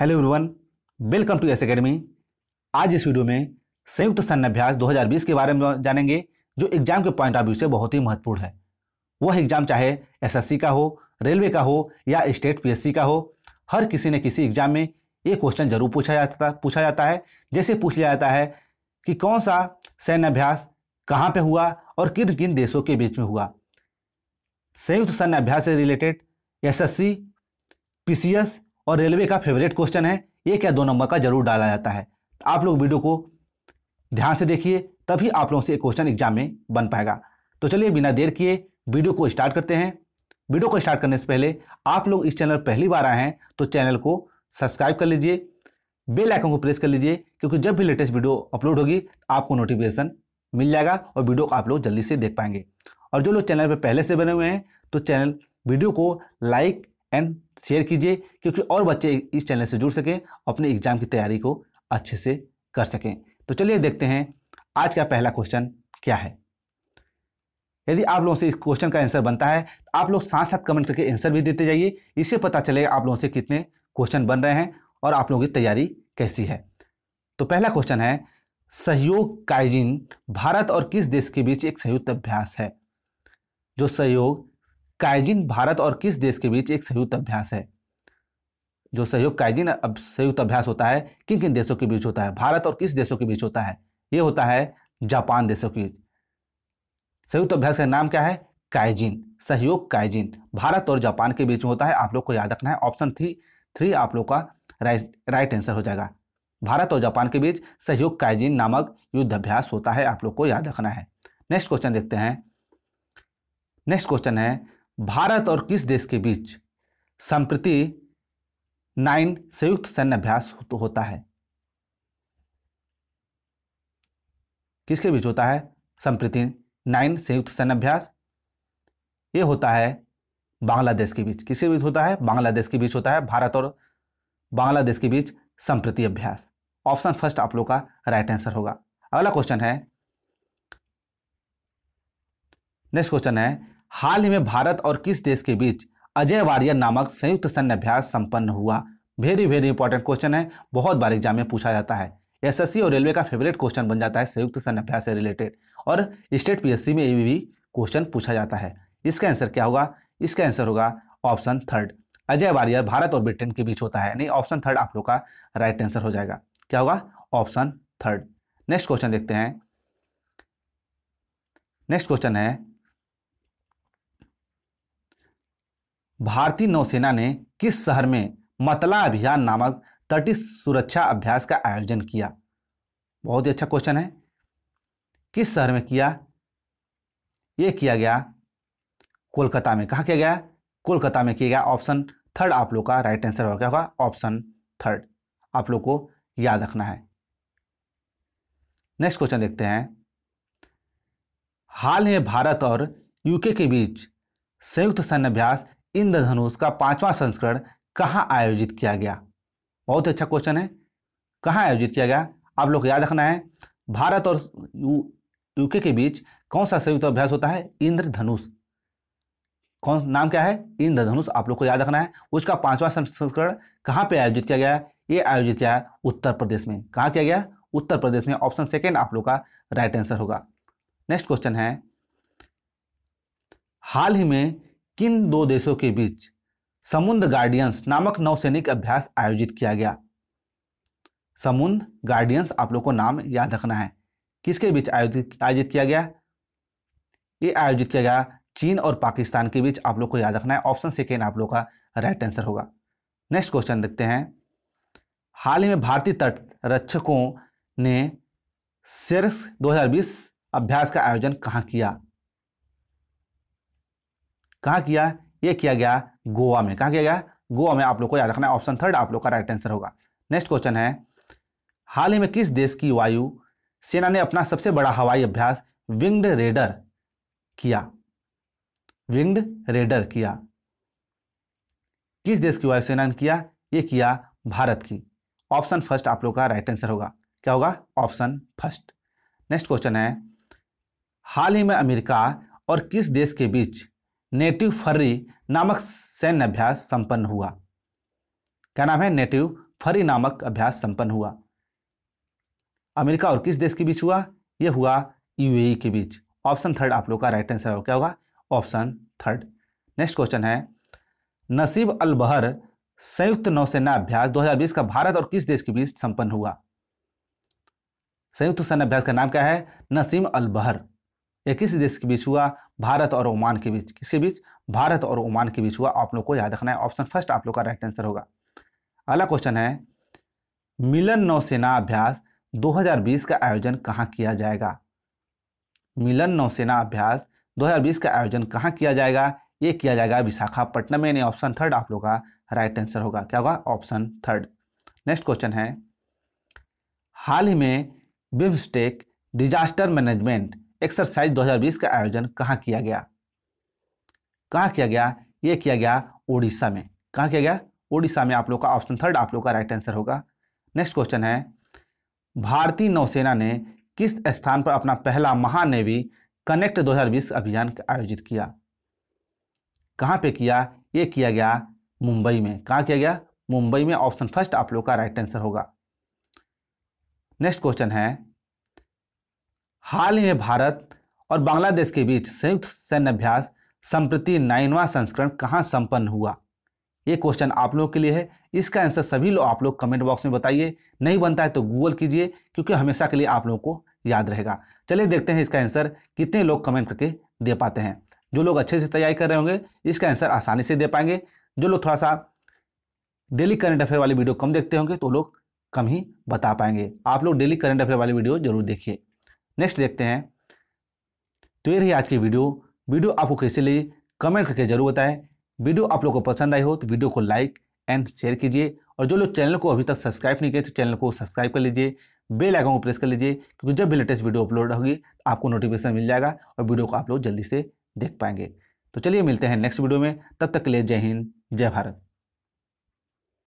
hello everyone welcome to S academy आज इस video में संयुक्त अभ्यास 2020 के बारे में जानेंगे जो एग्जाम के पॉइंट ऑफ व्यू से बहुत ही महत्वपूर्ण है वह एग्जाम चाहे एसएससी का हो रेलवे का हो या स्टेट पीएससी का हो हर किसी ने किसी एग्जाम में ये क्वेश्चन जरूर पूछा जाता पूछा जाता है जैसे पूछ लिया जाता है कि कौन सा सैन्याभ्यास कहाँ पर हुआ और किन किन देशों के बीच में हुआ संयुक्त अभ्यास से रिलेटेड एस एस और रेलवे का फेवरेट क्वेश्चन है एक या दो नंबर का जरूर डाला जाता है आप लोग वीडियो को ध्यान से देखिए तभी आप लोगों से क्वेश्चन एग्जाम में बन पाएगा तो चलिए बिना देर किए वीडियो को स्टार्ट करते हैं वीडियो को स्टार्ट करने से पहले आप लोग इस चैनल पहली बार आए हैं तो चैनल को सब्सक्राइब कर लीजिए बेल आइकन को प्रेस कर लीजिए क्योंकि जब भी लेटेस्ट वीडियो अपलोड होगी आपको नोटिफिकेशन मिल जाएगा और वीडियो को आप लोग जल्दी से देख पाएंगे और जो लोग चैनल पर पहले से बने हुए हैं तो चैनल वीडियो को लाइक एंड शेयर कीजिए क्योंकि और बच्चे इस चैनल से जुड़ सकें अपने एग्जाम की तैयारी को अच्छे से कर सकें तो चलिए देखते हैं आज का पहला क्वेश्चन क्या है यदि आप लोगों से इस क्वेश्चन का आंसर बनता है तो आप लोग साथ साथ कमेंट करके आंसर भी देते जाइए इससे पता चलेगा आप लोगों से कितने क्वेश्चन बन रहे हैं और आप लोगों की तैयारी कैसी है तो पहला क्वेश्चन है सहयोग काइजिन भारत और किस देश के बीच एक संयुक्त अभ्यास है जो सहयोग काइजिन भारत और किस देश के बीच एक संयुक्त अभ्यास है जो सहयोग काइजिन अब संयुक्त अभ्यास होता है किन किन देशों के बीच होता है भारत और किस देशों के बीच होता है यह होता है जापान देशों के बीच संयुक्त अभ्यास का नाम क्या है काइजिन सहयोग काइजिन भारत और जापान के बीच होता है आप लोग को याद रखना है ऑप्शन थ्री थ्री आप लोग का राइट राइट आंसर हो जाएगा भारत और जापान के बीच सहयोग काइजिन नामक युद्ध अभ्यास होता है आप लोग को याद रखना है नेक्स्ट क्वेश्चन देखते हैं नेक्स्ट क्वेश्चन है भारत और किस देश के बीच संप्रति नाइन संयुक्त सैन्य अभ्यास होता है किसके बीच होता है संप्रति नाइन संयुक्त सैन्य अभ्यास ये होता है बांग्लादेश के बीच किसके बीच होता है बांग्लादेश के बीच होता है भारत और बांग्लादेश के बीच संप्रति अभ्यास ऑप्शन फर्स्ट आप लोग का राइट आंसर होगा अगला क्वेश्चन है नेक्स्ट क्वेश्चन है हाल ही में भारत और किस देश के बीच अजय वारियर नामक संयुक्त सैन्य अभ्यास संपन्न हुआ वेरी वेरी इंपॉर्टेंट क्वेश्चन है बहुत बार एग्जाम में पूछा जाता है एसएससी और रेलवे का फेवरेट क्वेश्चन बन जाता है संयुक्त सैन्य अभ्यास से रिलेटेड और स्टेट पीएससी में ये भी क्वेश्चन पूछा जाता है इसका आंसर क्या होगा इसका आंसर होगा option third Ajay warrior Bharat और ब्रिटेन के बीच होता है नहीं ऑप्शन थर्ड आप लोग का राइट आंसर हो जाएगा क्या होगा ऑप्शन थर्ड नेक्स्ट क्वेश्चन देखते हैं नेक्स्ट क्वेश्चन है भारतीय नौसेना ने किस शहर में मतला अभियान नामक तटीय सुरक्षा अभ्यास का आयोजन किया बहुत ही अच्छा क्वेश्चन है किस शहर में किया ये किया गया कोलकाता में कहा किया गया कोलकाता में किया गया ऑप्शन थर्ड आप लोग का राइट आंसर हो गया होगा ऑप्शन थर्ड आप लोग को याद रखना है नेक्स्ट क्वेश्चन देखते हैं हाल में भारत और यूके के बीच संयुक्त सैन्य अभ्यास इंद्रधनुष का पांचवा संस्करण कहाँ आयोजित किया गया बहुत ही अच्छा क्वेश्चन है कहाँ आयोजित किया गया आप लोग याद रखना है भारत और यूके के बीच कौन सा संयुक्त अभ्यास होता है इंद्रधनुष कौन नाम क्या है इंद्रधनुष आप लोग को याद रखना है उसका पांचवा संस्करण कहाँ पे आयोजित किया गया ये आयोजित किया उत्तर प्रदेश में कहाँ किया गया उत्तर प्रदेश में ऑप्शन सेकेंड आप लोग का राइट आंसर होगा नेक्स्ट क्वेश्चन है हाल ही में किन दो देशों के बीच समुद्र गार्डियंस नामक नौसैनिक अभ्यास आयोजित किया गया समुद्र गार्डियंस आप लोग को नाम याद रखना है किसके बीच आयोजित आयोजित किया गया ये आयोजित किया गया चीन और पाकिस्तान के बीच आप लोग को याद रखना है ऑप्शन सेकेंड आप लोग का राइट आंसर होगा नेक्स्ट क्वेश्चन देखते हैं हाल ही में भारतीय तट रक्षकों ने सेर्स 2020 अभ्यास का आयोजन कहाँ किया कहाँ किया ये किया गया गोवा में कहाँ किया गया गोवा में आप लोग को याद रखना है ऑप्शन थर्ड आप लोग का राइट आंसर होगा नेक्स्ट क्वेश्चन है हाल ही में किस देश की वायु सेना ने अपना सबसे बड़ा हवाई अभ्यास विंग्ड रेडर किया विंग्ड रेडर किया किस देश की वायुसेना ने किया ये किया भारत की ऑप्शन फर्स्ट आप लोग का राइट आंसर होगा क्या होगा ऑप्शन फर्स्ट नेक्स्ट क्वेश्चन है हाल ही में अमेरिका और किस देश के बीच नेटिव फर्री नामक सैन्य अभ्यास संपन्न हुआ क्या नाम है नेटिव फरी नामक अभ्यास संपन्न हुआ अमेरिका और किस देश के बीच हुआ यह हुआ यूएई के बीच ऑप्शन थर्ड आप लोग का राइट आंसर क्या होगा ऑप्शन थर्ड नेक्स्ट क्वेश्चन है नसीब अल बहर संयुक्त नौसेना अभ्यास 2020 का भारत और किस देश के बीच संपन्न हुआ संयुक्त सैन्य अभ्यास का नाम क्या है नसीम अल बहर यह किस देश के बीच हुआ भारत और ओमान के बीच किसके बीच भारत और ओमान के बीच हुआ आप लोग को याद रखना है ऑप्शन फर्स्ट आप लोग का राइट आंसर होगा अगला क्वेश्चन है मिलन नौसेना अभ्यास 2020 का आयोजन कहाँ किया जाएगा मिलन नौसेना अभ्यास 2020 का आयोजन कहाँ किया जाएगा ये किया जाएगा विशाखापट्टनम यानी ऑप्शन थर्ड आप लोग का राइट आंसर होगा क्या होगा ऑप्शन थर्ड नेक्स्ट क्वेश्चन है हाल ही में बिम्स्टेक डिजास्टर मैनेजमेंट एक्सरसाइज 2020 का आयोजन कहाँ किया गया कहाँ किया गया ये किया गया ओडिशा में कहाँ किया गया ओडिशा में आप लोग का ऑप्शन थर्ड आप लोग का राइट आंसर होगा नेक्स्ट क्वेश्चन है भारतीय नौसेना ने किस स्थान पर अपना पहला महानेवी कनेक्ट 2020 अभियान आयोजित किया कहाँ पे किया ये किया गया मुंबई में कहाँ किया गया मुंबई में ऑप्शन फर्स्ट आप लोग का राइट आंसर होगा नेक्स्ट क्वेश्चन है हाल ही में भारत और बांग्लादेश के बीच संयुक्त सैन्य अभ्यास संप्रति नाइनवा संस्करण कहाँ संपन्न हुआ ये क्वेश्चन आप लोग के लिए है इसका आंसर सभी लोग आप लोग कमेंट बॉक्स में बताइए नहीं बनता है तो गूगल कीजिए क्योंकि हमेशा के लिए आप लोगों को याद रहेगा चलिए देखते हैं इसका आंसर कितने लोग कमेंट करके दे पाते हैं जो लोग अच्छे से तैयारी कर रहे होंगे इसका आंसर आसानी से दे पाएंगे जो लोग थोड़ा सा डेली करंट अफेयर वाली वीडियो कम देखते होंगे तो लोग कम ही बता पाएंगे आप लोग डेली करंट अफेयर वाली वीडियो जरूर देखिए नेक्स्ट देखते हैं तो ये रही आज की वीडियो वीडियो आपको कैसे लगी कमेंट करके जरूर बताएं वीडियो आप लोगों को पसंद आई हो तो वीडियो को लाइक एंड शेयर कीजिए और जो लोग चैनल को अभी तक सब्सक्राइब नहीं किए तो चैनल को सब्सक्राइब कर लीजिए बेल आइकन को प्रेस कर लीजिए क्योंकि जब भी लेटेस्ट वीडियो अपलोड होगी तो आपको नोटिफिकेशन मिल जाएगा और वीडियो को आप लोग जल्दी से देख पाएंगे तो चलिए मिलते हैं नेक्स्ट वीडियो में तब तक के लिए जय हिंद जय भारत